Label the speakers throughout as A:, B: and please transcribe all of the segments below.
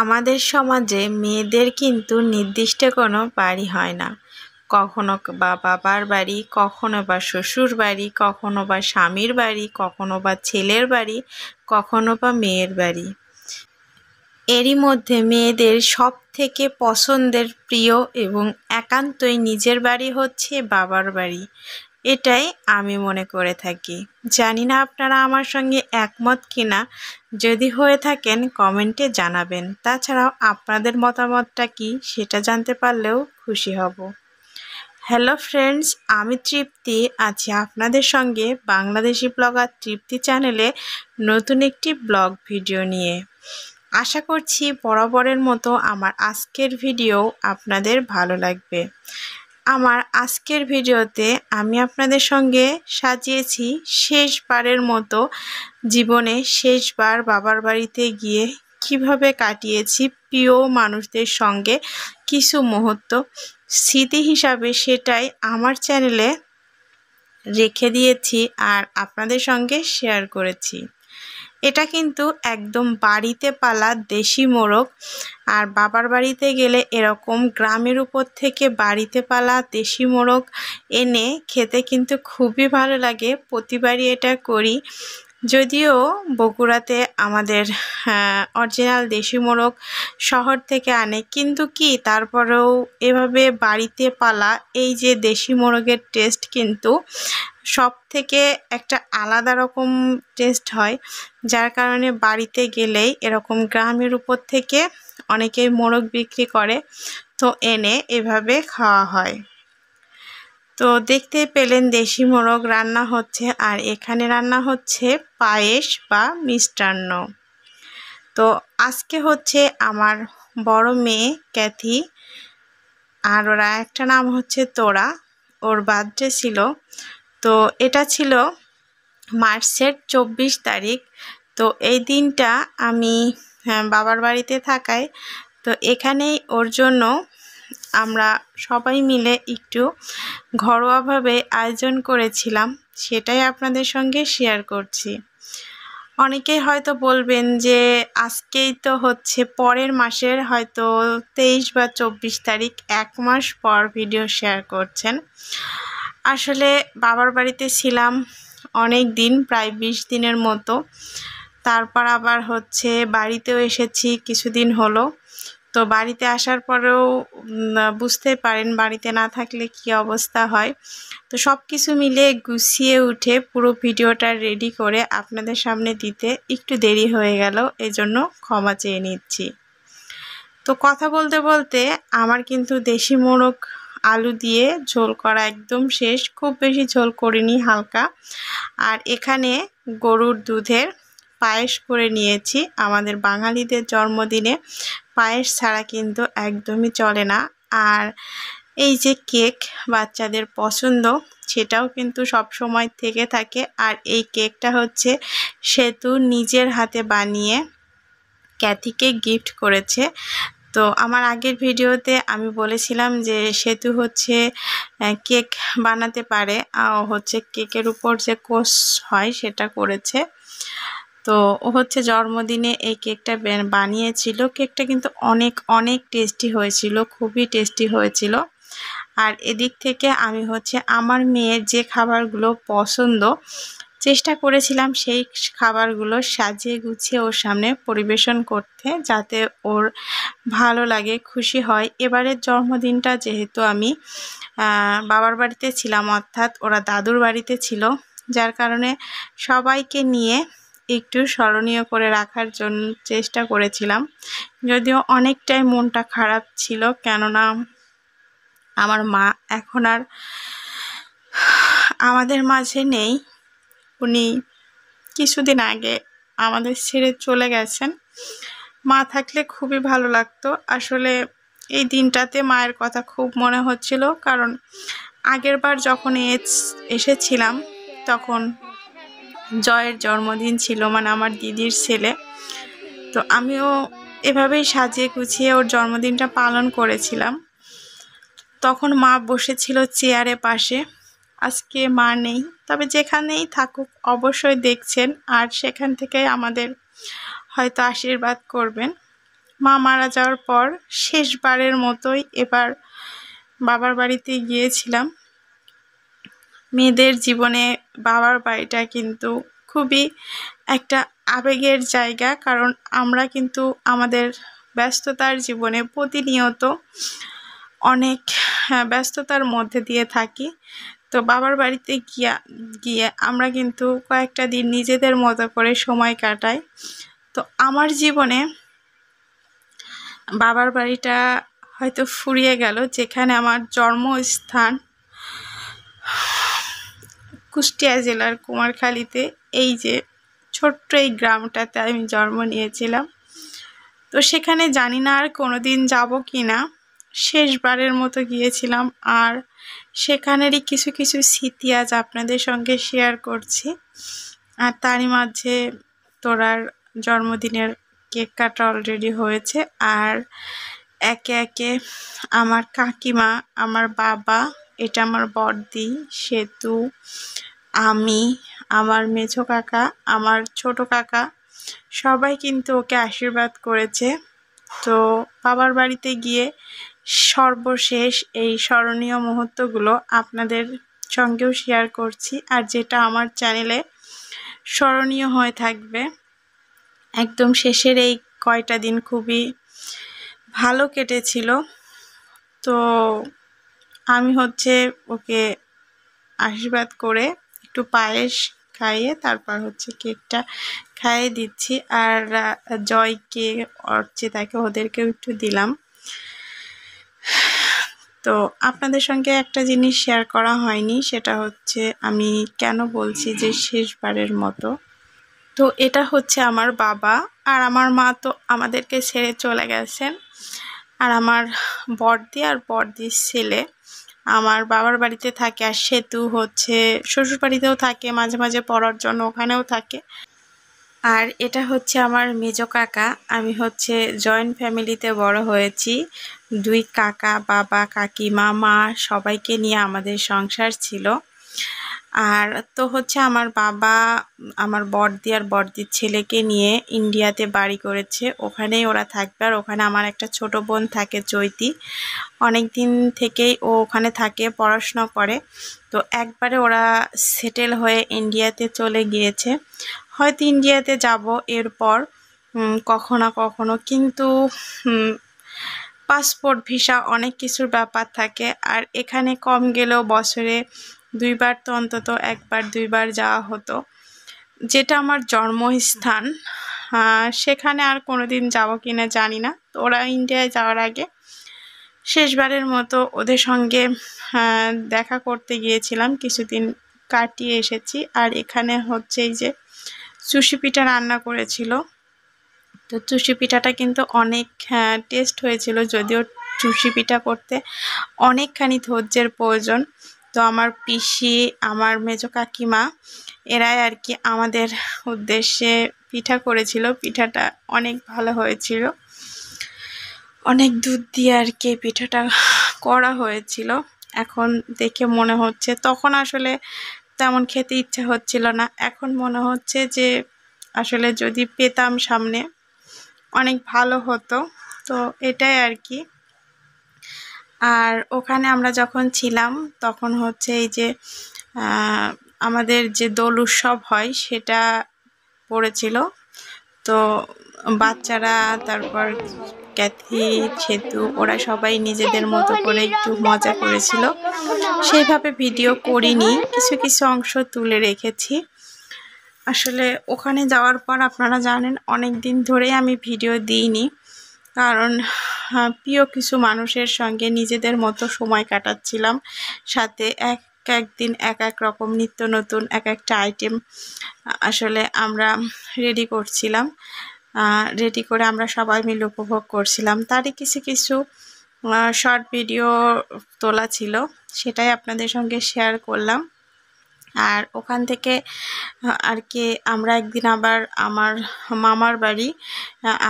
A: আমাদের সমাজে মেয়েদের কিন্তু নির্দিষ্ট কোনো বাড়ি হয় না কখনো বা বাবার বাড়ি কখনো বা শ্বশুর বাড়ি কখনো বা স্বামীর বাড়ি কখনো বা ছেলের বাড়ি কখনো বা মেয়ের বাড়ি এরই মধ্যে মেয়েদের সব থেকে পছন্দের প্রিয় এবং একান্তই নিজের বাড়ি হচ্ছে বাবার বাড়ি এটাই আমি মনে করে থাকি জানি না আপনারা আমার সঙ্গে একমত কিনা যদি হয়ে থাকেন কমেন্টে জানাবেন তাছাড়াও আপনাদের মতামতটা কি সেটা জানতে পারলেও খুশি হব হ্যালো ফ্রেন্ডস আমি তৃপ্তি আছি আপনাদের সঙ্গে বাংলাদেশি ব্লগার তৃপ্তি চ্যানেলে নতুন একটি ব্লগ ভিডিও নিয়ে আশা করছি বরাবরের মতো আমার আজকের ভিডিও আপনাদের ভালো লাগবে আমার আজকের ভিডিওতে আমি আপনাদের সঙ্গে সাজিয়েছি শেষবারের মতো জীবনে শেষবার বাবার বাড়িতে গিয়ে কিভাবে কাটিয়েছি প্রিয় মানুষদের সঙ্গে কিছু মুহূর্ত স্মৃতি হিসাবে সেটাই আমার চ্যানেলে রেখে দিয়েছি আর আপনাদের সঙ্গে শেয়ার করেছি এটা কিন্তু একদম বাড়িতে পালা দেশি মোরগ আর বাবার বাড়িতে গেলে এরকম গ্রামের উপর থেকে বাড়িতে পালা দেশি মোরগ এনে খেতে কিন্তু খুবই ভালো লাগে প্রতিবারই এটা করি যদিও বগুড়াতে আমাদের অরিজিনাল দেশি মোরগ শহর থেকে আনে কিন্তু কি তারপরেও এভাবে বাড়িতে পালা এই যে দেশি মোরগের টেস্ট কিন্তু সব থেকে একটা আলাদা রকম টেস্ট হয় যার কারণে বাড়িতে গেলেই এরকম গ্রামের উপর থেকে অনেকেই মোরগ বিক্রি করে তো এনে এভাবে খাওয়া হয় তো দেখতে পেলেন দেশি মোরগ রান্না হচ্ছে আর এখানে রান্না হচ্ছে পায়েস বা মিষ্টান্ন তো আজকে হচ্ছে আমার বড় মেয়ে ক্যাথি আর ওরা একটা নাম হচ্ছে তোরা ওর বার্থডে ছিল তো এটা ছিল মার্চের চব্বিশ তারিখ তো এই দিনটা আমি হ্যাঁ, বাবার বাড়িতে থাকায় তো এখানেই ওর জন্য আমরা সবাই মিলে একটু ঘরোয়াভাবে আয়োজন করেছিলাম সেটাই আপনাদের সঙ্গে শেয়ার করছি অনেকেই হয়তো বলবেন যে আজকেই তো হচ্ছে পরের মাসের হয়তো তেইশ বা চব্বিশ তারিখ এক মাস পর ভিডিও শেয়ার করছেন আসলে বাবার বাড়িতে ছিলাম অনেক দিন প্রায় বিশ দিনের মতো তারপর আবার হচ্ছে বাড়িতেও এসেছি কিছুদিন হলো তো বাড়িতে আসার পরেও বুঝতে পারেন বাড়িতে না থাকলে কি অবস্থা হয় তো সব কিছু মিলে গুছিয়ে উঠে পুরো ভিডিওটা রেডি করে আপনাদের সামনে দিতে একটু দেরি হয়ে গেল এজন্য ক্ষমা চেয়ে নিচ্ছি তো কথা বলতে বলতে আমার কিন্তু দেশি মোরগ আলু দিয়ে ঝোল করা একদম শেষ খুব বেশি ঝোল করিনি হালকা আর এখানে গরুর দুধের পায়েস করে নিয়েছি আমাদের বাঙালিদের জন্মদিনে পায়েস ছাড়া কিন্তু একদমই চলে না আর এই যে কেক বাচ্চাদের পছন্দ সেটাও কিন্তু সব সময় থেকে থাকে আর এই কেকটা হচ্ছে সেতু নিজের হাতে বানিয়ে ক্যাথিকে গিফট করেছে তো আমার আগের ভিডিওতে আমি বলেছিলাম যে সেতু হচ্ছে কেক বানাতে পারে হচ্ছে কেকের উপর যে কোষ হয় সেটা করেছে তো ও হচ্ছে জন্মদিনে এই কেকটা বানিয়েছিল কেকটা কিন্তু অনেক অনেক টেস্টি হয়েছিল খুবই টেস্টি হয়েছিল আর এদিক থেকে আমি হচ্ছে আমার মেয়ের যে খাবারগুলো পছন্দ চেষ্টা করেছিলাম সেই খাবারগুলো সাজিয়ে গুছিয়ে ওর সামনে পরিবেশন করতে যাতে ওর ভালো লাগে খুশি হয় এবারের জন্মদিনটা যেহেতু আমি বাবার বাড়িতে ছিলাম অর্থাৎ ওরা দাদুর বাড়িতে ছিল যার কারণে সবাইকে নিয়ে একটু স্মরণীয় করে রাখার জন্য চেষ্টা করেছিলাম যদিও অনেকটাই মনটা খারাপ ছিল কেননা আমার মা এখন আর আমাদের মাঝে নেই উনি কিছুদিন আগে আমাদের ছেড়ে চলে গেছেন মা থাকলে খুবই ভালো লাগতো আসলে এই দিনটাতে মায়ের কথা খুব মনে হচ্ছিল কারণ আগের বার যখন এসেছিলাম তখন জয়ের জন্মদিন ছিল মানে আমার দিদির ছেলে তো আমিও এভাবেই সাজিয়ে গুছিয়ে ওর জন্মদিনটা পালন করেছিলাম তখন মা বসেছিল চেয়ারে পাশে আজকে মা নেই তবে যেখানেই থাকুক অবশ্যই দেখছেন আর সেখান থেকে আমাদের হয়তো আশীর্বাদ করবেন মা মারা যাওয়ার পর শেষবারের মতোই এবার বাবার বাড়িতে গিয়েছিলাম মেয়েদের জীবনে বাবার বাড়িটা কিন্তু খুবই একটা আবেগের জায়গা কারণ আমরা কিন্তু আমাদের ব্যস্ততার জীবনে প্রতিনিয়ত অনেক হ্যাঁ, ব্যস্ততার মধ্যে দিয়ে থাকি তো বাবার বাড়িতে গিয়া গিয়ে আমরা কিন্তু কয়েকটা দিন নিজেদের মতো করে সময় কাটাই তো আমার জীবনে বাবার বাড়িটা হয়তো ফুরিয়ে গেল যেখানে আমার জন্মস্থান কুষ্টিয়া জেলার কুমারখালীতে এই যে ছোট্ট এই গ্রামটাতে আমি জন্ম নিয়েছিলাম তো সেখানে জানি না আর কোনো দিন যাবো কি না শেষবারের মতো গিয়েছিলাম আর সেখানেরই কিছু কিছু স্মৃতি আজ আপনাদের সঙ্গে শেয়ার করছি আর তারই মাঝে তোরার জন্মদিনের কেক কাটা অলরেডি হয়েছে আর একে একে আমার কাকিমা আমার বাবা এটা আমার বর্দি সেতু আমি আমার মেঝো কাকা আমার ছোট কাকা সবাই কিন্তু ওকে আশীর্বাদ করেছে তো বাবার বাড়িতে গিয়ে সর্বশেষ এই স্মরণীয় মুহূর্তগুলো আপনাদের সঙ্গেও শেয়ার করছি আর যেটা আমার চ্যানেলে স্মরণীয় হয়ে থাকবে একদম শেষের এই কয়টা দিন খুবই ভালো কেটেছিল তো আমি হচ্ছে ওকে আশীর্বাদ করে একটু পায়েস খাইয়ে তারপর হচ্ছে কেকটা খাইয়ে দিচ্ছি আর জয়কে অর্চিতাকে ওদেরকেও একটু দিলাম তো আপনাদের সঙ্গে একটা জিনিস শেয়ার করা হয়নি সেটা হচ্ছে আমি কেন বলছি যে শেষবারের মতো তো এটা হচ্ছে আমার বাবা আর আমার মা তো আমাদেরকে ছেড়ে চলে গেছেন আর আমার বরদি আর বরদির ছেলে আমার বাবার বাড়িতে থাকে আর সেতু হচ্ছে শ্বশুর বাড়িতেও থাকে মাঝে মাঝে পড়ার জন্য ওখানেও থাকে আর এটা হচ্ছে আমার মেজ কাকা আমি হচ্ছে জয়েন্ট ফ্যামিলিতে বড় হয়েছি দুই কাকা বাবা কাকিমা মা সবাইকে নিয়ে আমাদের সংসার ছিল আর তো হচ্ছে আমার বাবা আমার বর্দি আর বর্দির ছেলেকে নিয়ে ইন্ডিয়াতে বাড়ি করেছে ওখানেই ওরা থাকবে আর ওখানে আমার একটা ছোট বোন থাকে চৈতি অনেক দিন থেকেই ও ওখানে থাকে পড়াশোনা করে তো একবারে ওরা সেটেল হয়ে ইন্ডিয়াতে চলে গিয়েছে হয়তো ইন্ডিয়াতে যাব এরপর কখনো কখনো কিন্তু পাসপোর্ট ভিসা অনেক কিছুর ব্যাপার থাকে আর এখানে কম গেলেও বছরে দুইবার তো অন্তত একবার দুইবার যাওয়া হতো যেটা আমার জন্মস্থান সেখানে আর কোনো দিন যাবো কি না জানি না তো ওরা ইন্ডিয়ায় যাওয়ার আগে শেষবারের মতো ওদের সঙ্গে দেখা করতে গিয়েছিলাম কিছুদিন কাটিয়ে এসেছি আর এখানে হচ্ছে এই যে চুষি পিঠা রান্না করেছিল তো চুষি পিঠাটা কিন্তু অনেক টেস্ট হ্যাঁ, হয়েছিল যদিও চুষি পিঠা করতে অনেকখানি ধৈর্যের প্রয়োজন তো আমার পিসি আমার মেজ কাকিমা এরাই আর কি আমাদের উদ্দেশ্যে পিঠা করেছিল পিঠাটা অনেক ভালো হয়েছিল অনেক দুধ দিয়ে আর কি পিঠাটা করা হয়েছিল এখন দেখে মনে হচ্ছে তখন আসলে তেমন খেতে ইচ্ছা হচ্ছিল না এখন মনে হচ্ছে যে আসলে যদি পেতাম সামনে অনেক ভালো হতো তো এটাই আর কি আর ওখানে আমরা যখন ছিলাম তখন হচ্ছে এই যে আমাদের যে দোল উৎসব হয় সেটা পড়েছিল তো বাচ্চারা তারপর ক্যাথি সেতু ওরা সবাই নিজেদের মতো করে একটু মজা করেছিল সেইভাবে ভিডিও করিনি কিছু কিছু অংশ তুলে রেখেছি আসলে ওখানে যাওয়ার পর আপনারা জানেন অনেক দিন ধরেই আমি ভিডিও দিইনি কারণ প্রিয় কিছু মানুষের সঙ্গে নিজেদের মতো সময় কাটাচ্ছিলাম সাথে এক এক দিন এক এক রকম নিত্য নতুন এক একটা আইটেম আসলে আমরা রেডি করছিলাম রেডি করে আমরা সবাই মিলে উপভোগ করছিলাম তারই কিছু কিছু শর্ট ভিডিও তোলা ছিল সেটাই আপনাদের সঙ্গে শেয়ার করলাম আর ওখান থেকে আর কি আমরা একদিন আবার আমার মামার বাড়ি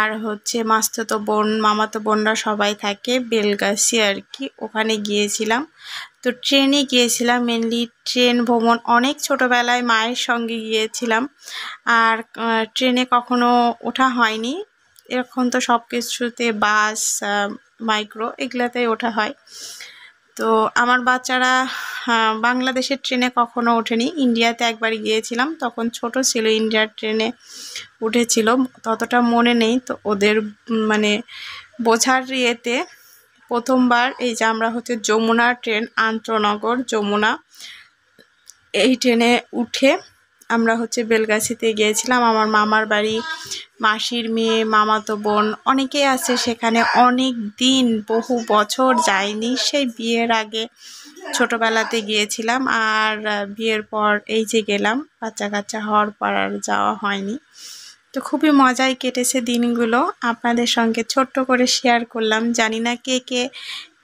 A: আর হচ্ছে তো বোন মামাতো বোনরা সবাই থাকে বেলগাছি আর কি ওখানে গিয়েছিলাম তো ট্রেনে গিয়েছিলাম মেনলি ট্রেন ভ্রমণ অনেক ছোটোবেলায় মায়ের সঙ্গে গিয়েছিলাম আর ট্রেনে কখনো ওঠা হয়নি এখন তো সব কিছুতে বাস মাইক্রো এগুলাতেই ওঠা হয় তো আমার বাচ্চারা বাংলাদেশের ট্রেনে কখনো ওঠেনি ইন্ডিয়াতে একবার গিয়েছিলাম তখন ছোট ছিল ইন্ডিয়ার ট্রেনে উঠেছিল ততটা মনে নেই তো ওদের মানে বোঝার ইয়েতে প্রথমবার এই যে আমরা হচ্ছে যমুনা ট্রেন আন্তনগর যমুনা এই ট্রেনে উঠে আমরা হচ্ছে বেলগাছিতে গিয়েছিলাম আমার মামার বাড়ি মাসির মেয়ে মামাতো বোন অনেকেই আছে সেখানে অনেক দিন বহু বছর যায়নি সেই বিয়ের আগে ছোটবেলাতে গিয়েছিলাম আর বিয়ের পর এই যে গেলাম বাচ্চা কাচ্চা হওয়ার পর আর যাওয়া হয়নি তো খুবই মজাই কেটেছে দিনগুলো আপনাদের সঙ্গে ছোট্ট করে শেয়ার করলাম জানি না কে কে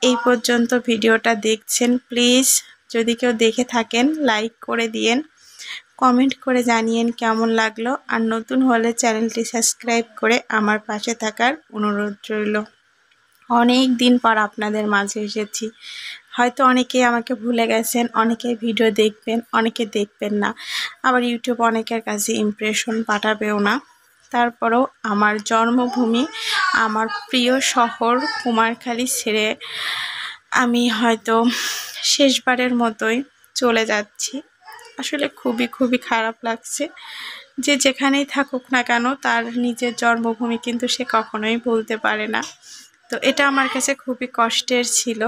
A: এই পর্যন্ত ভিডিওটা দেখছেন প্লিজ যদি কেউ দেখে থাকেন লাইক করে দিয়েন কমেন্ট করে জানিয়েন কেমন লাগলো আর নতুন হলে চ্যানেলটি সাবস্ক্রাইব করে আমার পাশে থাকার অনুরোধ রইল অনেক দিন পর আপনাদের মাঝে এসেছি হয়তো অনেকেই আমাকে ভুলে গেছেন অনেকে ভিডিও দেখবেন অনেকে দেখবেন না আবার ইউটিউব অনেকের কাছে ইমপ্রেশন পাঠাবেও না তারপরেও আমার জন্মভূমি আমার প্রিয় শহর কুমারখালী ছেড়ে আমি হয়তো শেষবারের মতোই চলে যাচ্ছি আসলে খুবই খুবই খারাপ লাগছে যে যেখানেই থাকুক না কেন তার নিজের জন্মভূমি কিন্তু সে কখনোই বলতে পারে না তো এটা আমার কাছে খুবই কষ্টের ছিল